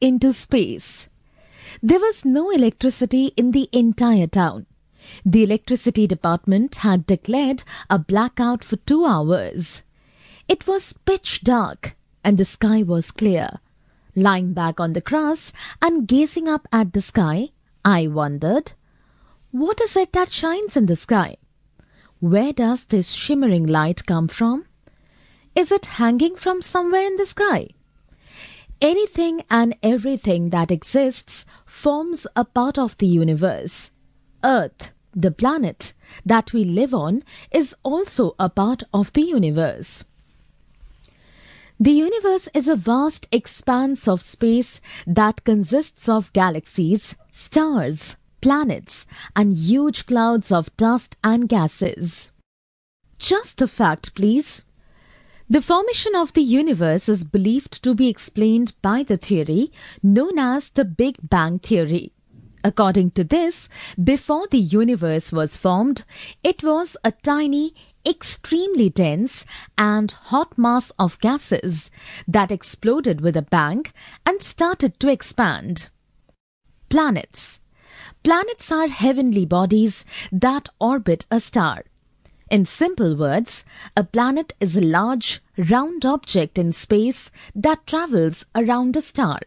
into space. There was no electricity in the entire town. The electricity department had declared a blackout for two hours. It was pitch dark and the sky was clear. Lying back on the grass and gazing up at the sky, I wondered, what is it that shines in the sky? Where does this shimmering light come from? Is it hanging from somewhere in the sky? Anything and everything that exists forms a part of the universe. Earth, the planet that we live on, is also a part of the universe. The universe is a vast expanse of space that consists of galaxies, stars, planets, and huge clouds of dust and gases. Just the fact, please. The formation of the universe is believed to be explained by the theory known as the Big Bang Theory. According to this, before the universe was formed, it was a tiny, extremely dense and hot mass of gases that exploded with a bang and started to expand. Planets Planets are heavenly bodies that orbit a star. In simple words, a planet is a large, round object in space that travels around a star.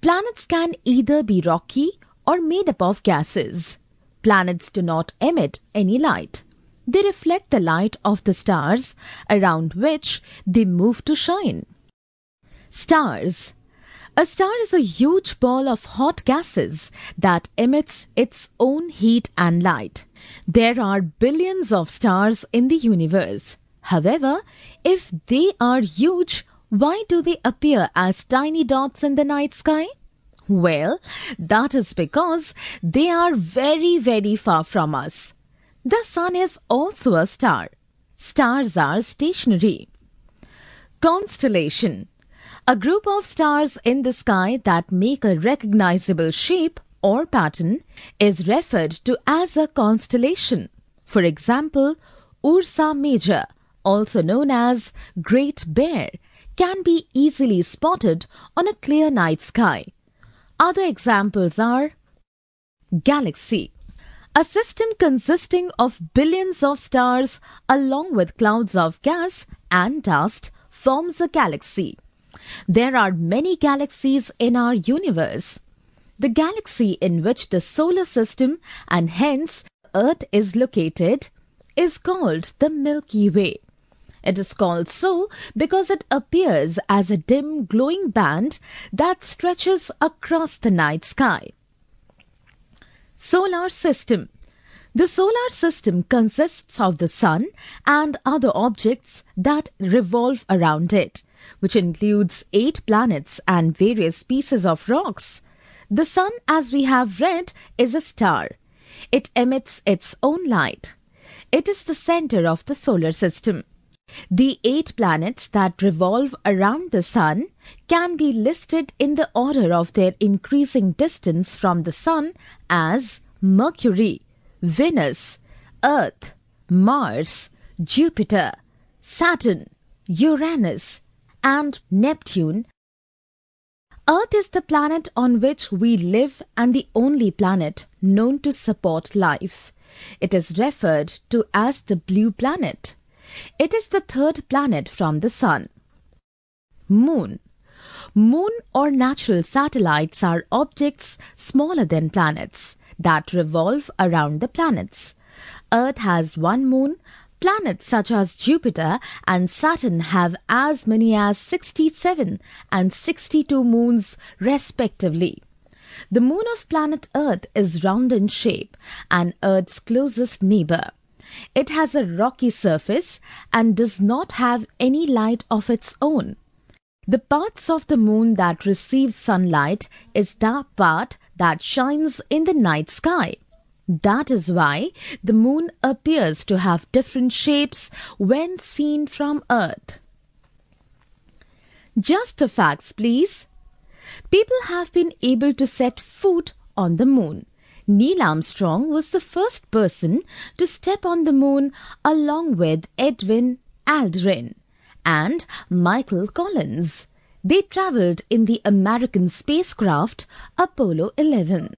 Planets can either be rocky or made up of gases. Planets do not emit any light. They reflect the light of the stars around which they move to shine. Stars a star is a huge ball of hot gases that emits its own heat and light. There are billions of stars in the universe. However, if they are huge, why do they appear as tiny dots in the night sky? Well, that is because they are very, very far from us. The sun is also a star. Stars are stationary. Constellation a group of stars in the sky that make a recognizable shape or pattern is referred to as a constellation. For example, Ursa Major, also known as Great Bear, can be easily spotted on a clear night sky. Other examples are Galaxy, a system consisting of billions of stars along with clouds of gas and dust forms a galaxy. There are many galaxies in our universe. The galaxy in which the solar system and hence Earth is located is called the Milky Way. It is called so because it appears as a dim glowing band that stretches across the night sky. Solar System The solar system consists of the Sun and other objects that revolve around it which includes eight planets and various pieces of rocks. The Sun, as we have read, is a star. It emits its own light. It is the center of the solar system. The eight planets that revolve around the Sun can be listed in the order of their increasing distance from the Sun as Mercury, Venus, Earth, Mars, Jupiter, Saturn, Uranus, and Neptune, Earth is the planet on which we live and the only planet known to support life. It is referred to as the blue planet. It is the third planet from the Sun. Moon Moon or natural satellites are objects smaller than planets that revolve around the planets. Earth has one moon, Planets such as Jupiter and Saturn have as many as 67 and 62 moons respectively. The moon of planet Earth is round in shape and Earth's closest neighbor. It has a rocky surface and does not have any light of its own. The parts of the moon that receives sunlight is the part that shines in the night sky. That is why the moon appears to have different shapes when seen from Earth. Just the facts, please. People have been able to set foot on the moon. Neil Armstrong was the first person to step on the moon along with Edwin Aldrin and Michael Collins. They traveled in the American spacecraft Apollo 11.